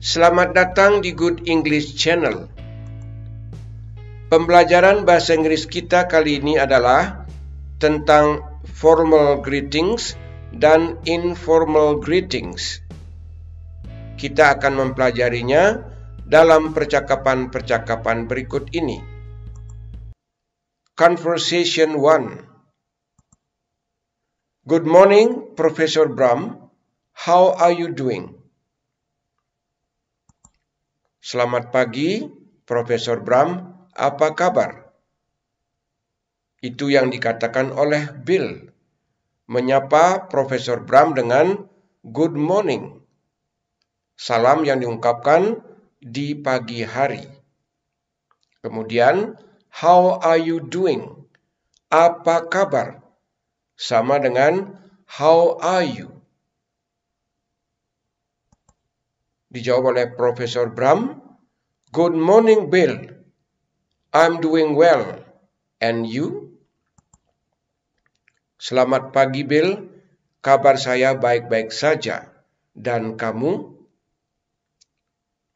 Selamat datang di Good English Channel. Pembelajaran bahasa Inggris kita kali ini adalah tentang formal greetings dan informal greetings. Kita akan mempelajarinya dalam percakapan-percakapan berikut ini. Conversation 1 Good morning, Professor Bram. How are you doing? Selamat pagi, Profesor Bram. Apa kabar? Itu yang dikatakan oleh Bill. Menyapa Profesor Bram dengan good morning. Salam yang diungkapkan di pagi hari. Kemudian, how are you doing? Apa kabar? Sama dengan how are you? Dijawab oleh Profesor Bram. Good morning, Bill. I'm doing well. And you? Selamat pagi, Bill. Kabar saya baik-baik saja. Dan kamu?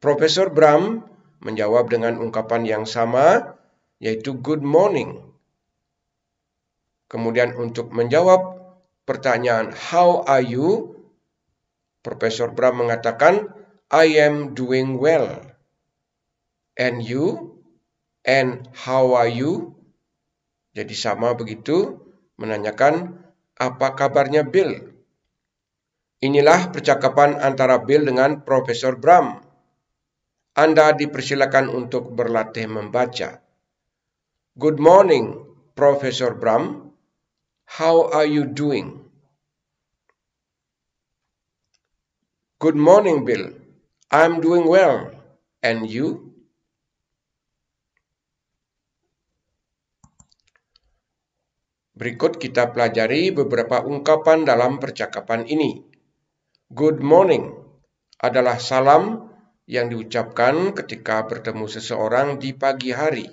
Profesor Bram menjawab dengan ungkapan yang sama, yaitu good morning. Kemudian untuk menjawab pertanyaan how are you? Profesor Bram mengatakan I am doing well. And you? And how are you? Jadi sama begitu menanyakan apa kabarnya Bill. Inilah percakapan antara Bill dengan Profesor Bram. Anda dipersilakan untuk berlatih membaca. Good morning, Profesor Bram. How are you doing? Good morning, Bill. I'm doing well. And you? Berikut kita pelajari beberapa ungkapan dalam percakapan ini. Good morning adalah salam yang diucapkan ketika bertemu seseorang di pagi hari.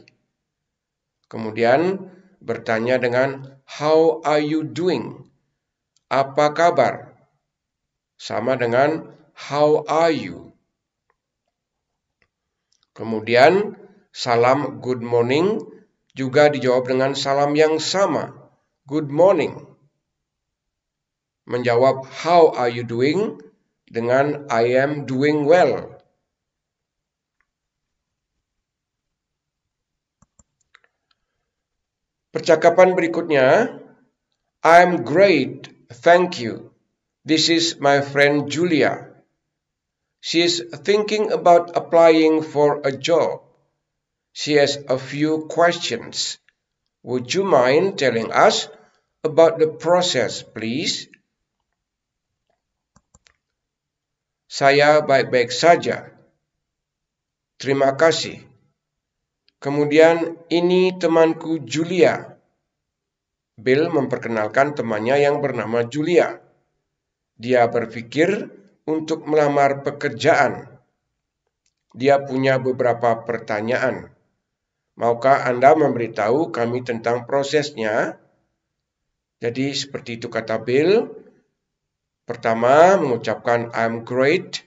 Kemudian bertanya dengan how are you doing? Apa kabar? Sama dengan how are you? Kemudian salam good morning juga dijawab dengan salam yang sama, good morning. Menjawab how are you doing dengan I am doing well. Percakapan berikutnya, I'm great, thank you. This is my friend Julia. She is thinking about applying for a job. She has a few questions. Would you mind telling us about the process, please? Saya baik-baik saja. Terima kasih. Kemudian ini temanku Julia. Bill memperkenalkan temannya yang bernama Julia. Dia berpikir untuk melamar pekerjaan. Dia punya beberapa pertanyaan. Maukah Anda memberitahu kami tentang prosesnya? Jadi seperti itu kata Bill. Pertama, mengucapkan I'm great.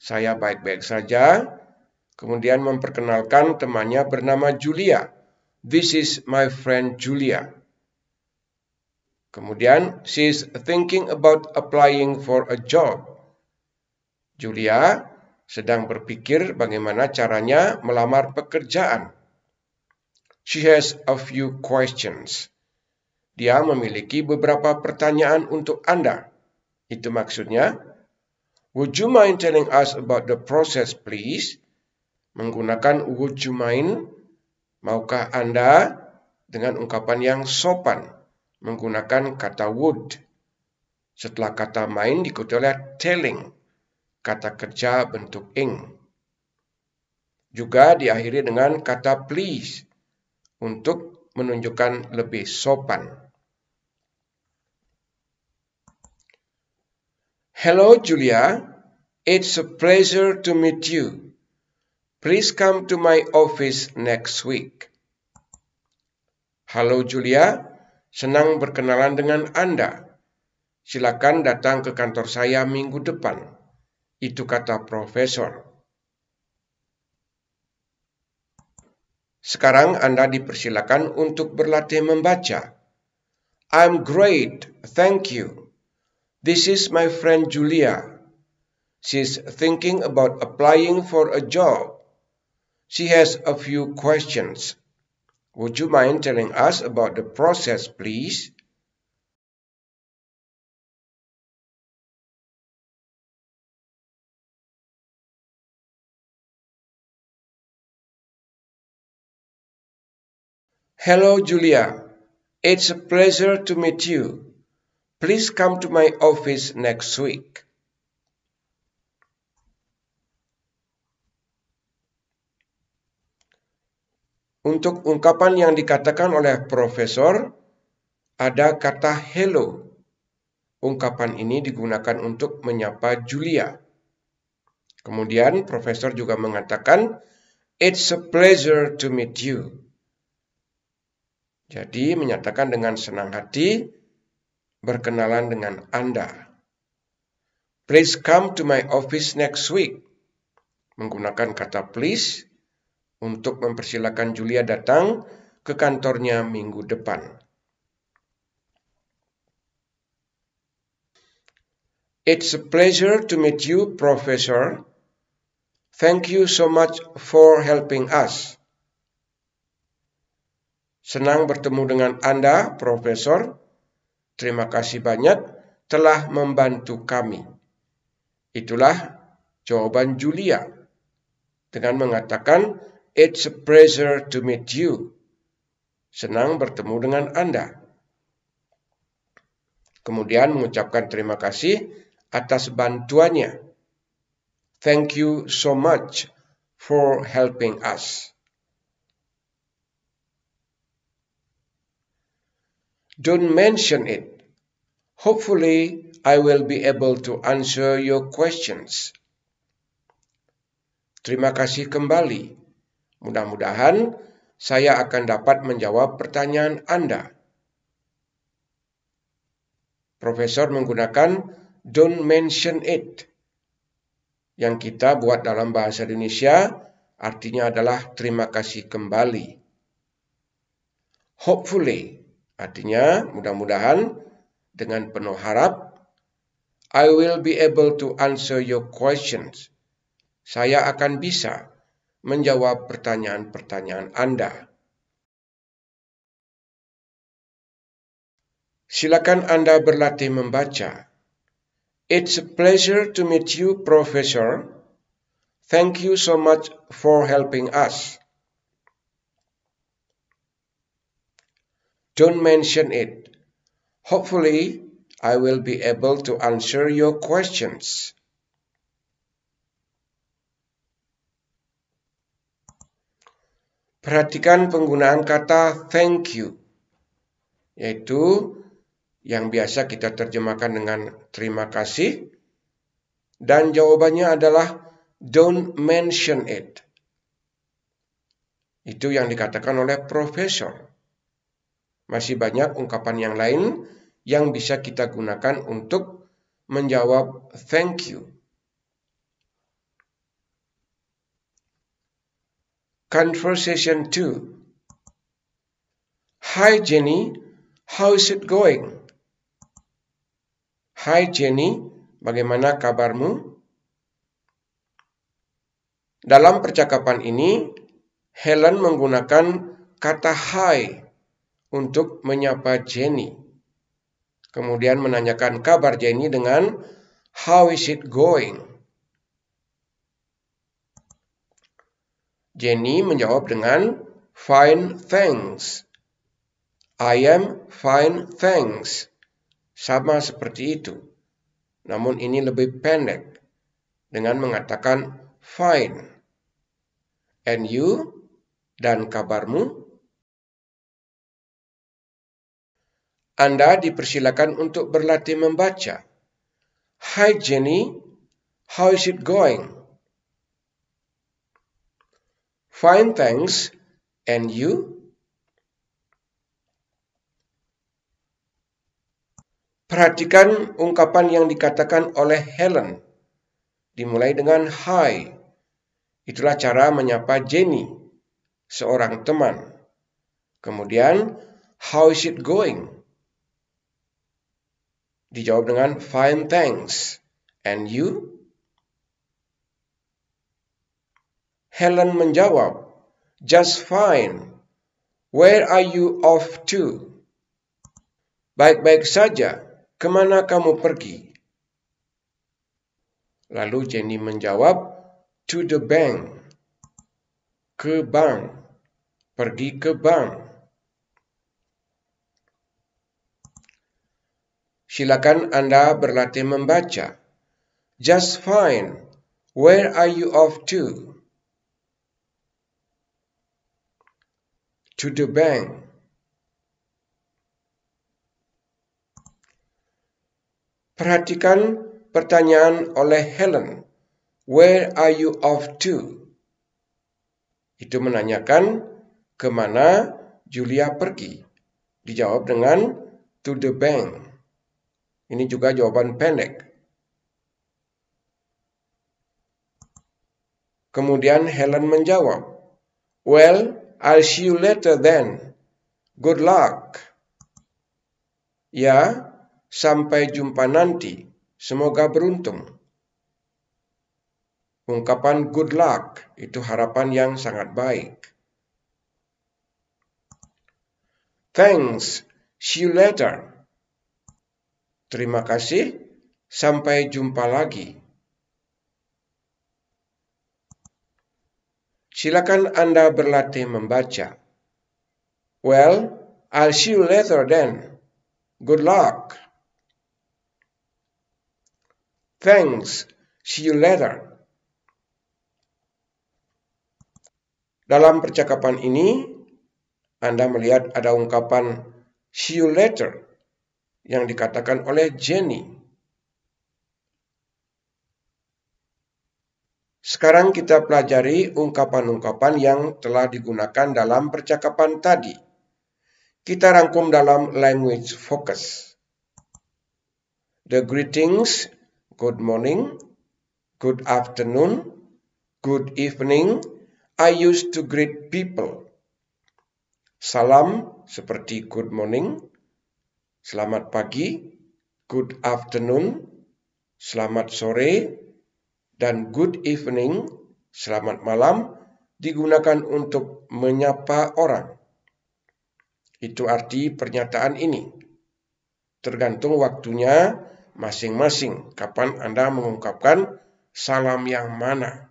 Saya baik-baik saja. Kemudian memperkenalkan temannya bernama Julia. This is my friend Julia. Kemudian, she's thinking about applying for a job. Julia sedang berpikir bagaimana caranya melamar pekerjaan. She has a few questions. Dia memiliki beberapa pertanyaan untuk Anda. Itu maksudnya, would you mind telling us about the process please? Menggunakan would you mind, maukah Anda dengan ungkapan yang sopan menggunakan kata would. Setelah kata mind diikuti oleh telling kata kerja bentuk ing. Juga diakhiri dengan kata please untuk menunjukkan lebih sopan. Hello Julia, it's a pleasure to meet you. Please come to my office next week. Halo Julia, senang berkenalan dengan Anda. Silakan datang ke kantor saya minggu depan. Itu kata profesor. Sekarang Anda dipersilakan untuk berlatih membaca. I'm great, thank you. This is my friend Julia. She's thinking about applying for a job. She has a few questions. Would you mind telling us about the process, please? Hello, Julia. It's a pleasure to meet you. Please come to my office next week. Untuk ungkapan yang dikatakan oleh profesor, ada kata hello. Ungkapan ini digunakan untuk menyapa Julia. Kemudian profesor juga mengatakan, It's a pleasure to meet you. Jadi menyatakan dengan senang hati berkenalan dengan Anda. Please come to my office next week. Menggunakan kata please untuk mempersilahkan Julia datang ke kantornya minggu depan. It's a pleasure to meet you, Professor. Thank you so much for helping us. Senang bertemu dengan Anda, Profesor. Terima kasih banyak telah membantu kami. Itulah jawaban Julia dengan mengatakan, It's a pleasure to meet you. Senang bertemu dengan Anda. Kemudian mengucapkan terima kasih atas bantuannya. Thank you so much for helping us. Don't mention it. Hopefully, I will be able to answer your questions. Terima kasih kembali. Mudah-mudahan saya akan dapat menjawab pertanyaan Anda. Profesor menggunakan don't mention it. Yang kita buat dalam bahasa Indonesia artinya adalah terima kasih kembali. Hopefully Artinya, mudah-mudahan dengan penuh harap, I will be able to answer your questions. Saya akan bisa menjawab pertanyaan-pertanyaan Anda. Silakan Anda berlatih membaca. It's a pleasure to meet you, Professor. Thank you so much for helping us. Don't mention it. Hopefully, I will be able to answer your questions. Perhatikan penggunaan kata thank you, yaitu yang biasa kita terjemahkan dengan terima kasih. Dan jawabannya adalah don't mention it. Itu yang dikatakan oleh profesor. Masih banyak ungkapan yang lain yang bisa kita gunakan untuk menjawab thank you. Conversation 2 Hi Jenny, how is it going? Hi Jenny, bagaimana kabarmu? Dalam percakapan ini, Helen menggunakan kata hi untuk menyapa Jenny. Kemudian menanyakan kabar Jenny dengan How is it going? Jenny menjawab dengan Fine thanks. I am fine thanks. Sama seperti itu. Namun ini lebih pendek dengan mengatakan fine. And you? Dan kabarmu? Anda dipersilakan untuk berlatih membaca. Hi Jenny, how is it going? Fine, thanks. And you? Perhatikan ungkapan yang dikatakan oleh Helen. Dimulai dengan hi. Itulah cara menyapa Jenny, seorang teman. Kemudian, how is it going? Dijawab dengan fine thanks. And you? Helen menjawab, just fine. Where are you off to? Baik-baik saja. Kemana kamu pergi? Lalu Jenny menjawab, to the bank. Ke bank. Pergi ke bank. Silakan Anda berlatih membaca. Just fine. Where are you off to? To the bank. Perhatikan pertanyaan oleh Helen. Where are you off to? Itu menanyakan kemana Julia pergi. Dijawab dengan to the bank. Ini juga jawaban pendek. Kemudian Helen menjawab, Well, I'll see you later then. Good luck. Ya, sampai jumpa nanti. Semoga beruntung. Ungkapan good luck itu harapan yang sangat baik. Thanks. See you later. Terima kasih. Sampai jumpa lagi. Silakan Anda berlatih membaca. Well, I'll see you later then. Good luck. Thanks. See you later. Dalam percakapan ini, Anda melihat ada ungkapan see you later yang dikatakan oleh Jenny. Sekarang kita pelajari ungkapan-ungkapan yang telah digunakan dalam percakapan tadi. Kita rangkum dalam language focus. The greetings, good morning, good afternoon, good evening, I used to greet people. Salam seperti good morning, Selamat pagi, good afternoon, selamat sore, dan good evening, selamat malam, digunakan untuk menyapa orang. Itu arti pernyataan ini. Tergantung waktunya masing-masing, kapan Anda mengungkapkan salam yang mana.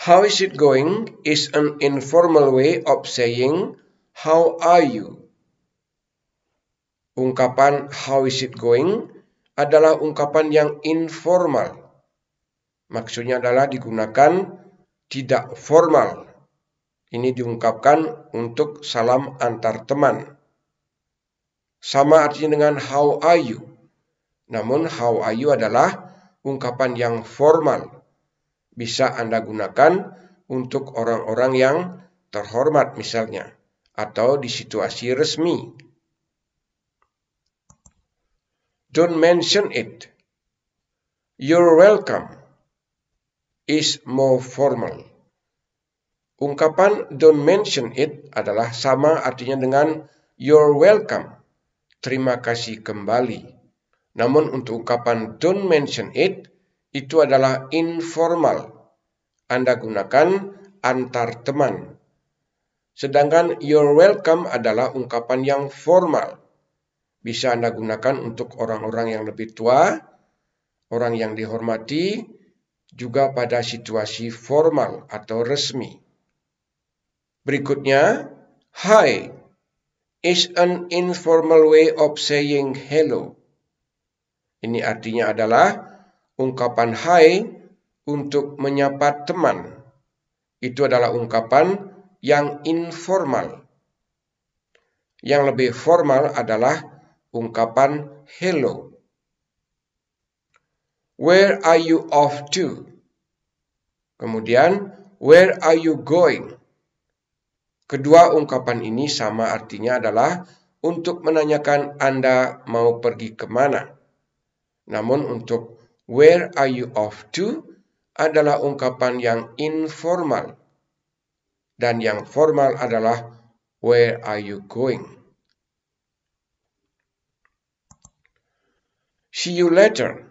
How is it going is an informal way of saying how are you Ungkapan how is it going adalah ungkapan yang informal. Maksudnya adalah digunakan tidak formal. Ini diungkapkan untuk salam antar teman. Sama artinya dengan how are you. Namun how are you adalah ungkapan yang formal. Bisa Anda gunakan untuk orang-orang yang terhormat misalnya atau di situasi resmi Don't mention it. You're welcome is more formal. Ungkapan don't mention it adalah sama artinya dengan you're welcome. Terima kasih kembali. Namun untuk ungkapan don't mention it itu adalah informal. Anda gunakan antar teman. Sedangkan you're welcome adalah ungkapan yang formal bisa Anda gunakan untuk orang-orang yang lebih tua, orang yang dihormati, juga pada situasi formal atau resmi. Berikutnya, hi is an informal way of saying hello. Ini artinya adalah ungkapan hi untuk menyapa teman. Itu adalah ungkapan yang informal. Yang lebih formal adalah ungkapan hello. Where are you off to? Kemudian, where are you going? Kedua ungkapan ini sama artinya adalah untuk menanyakan Anda mau pergi kemana. Namun untuk where are you off to adalah ungkapan yang informal. Dan yang formal adalah where are you going. See you later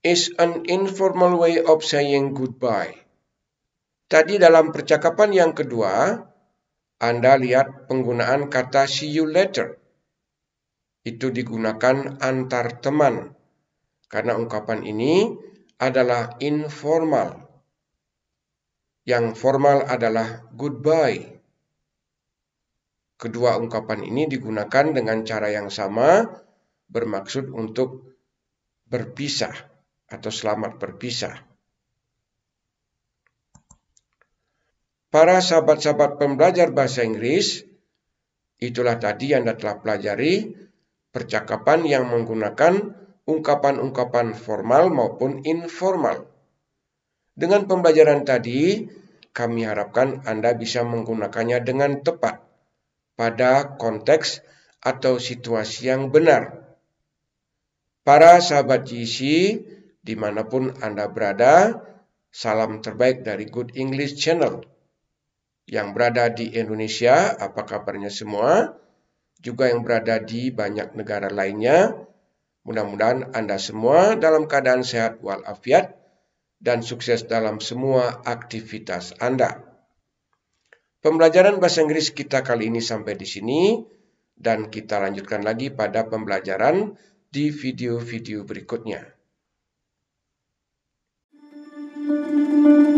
is an informal way of saying goodbye. Tadi dalam percakapan yang kedua, Anda lihat penggunaan kata see you later. Itu digunakan antar teman. Karena ungkapan ini adalah informal. Yang formal adalah goodbye. Kedua ungkapan ini digunakan dengan cara yang sama, bermaksud untuk berpisah atau selamat berpisah. Para sahabat-sahabat pembelajar bahasa Inggris, itulah tadi yang Anda telah pelajari percakapan yang menggunakan ungkapan-ungkapan formal maupun informal. Dengan pembelajaran tadi, kami harapkan Anda bisa menggunakannya dengan tepat pada konteks atau situasi yang benar Para sahabat GC, dimanapun Anda berada, salam terbaik dari Good English Channel. Yang berada di Indonesia, apa kabarnya semua? Juga yang berada di banyak negara lainnya. Mudah-mudahan Anda semua dalam keadaan sehat walafiat dan sukses dalam semua aktivitas Anda. Pembelajaran bahasa Inggris kita kali ini sampai di sini dan kita lanjutkan lagi pada pembelajaran di video-video berikutnya.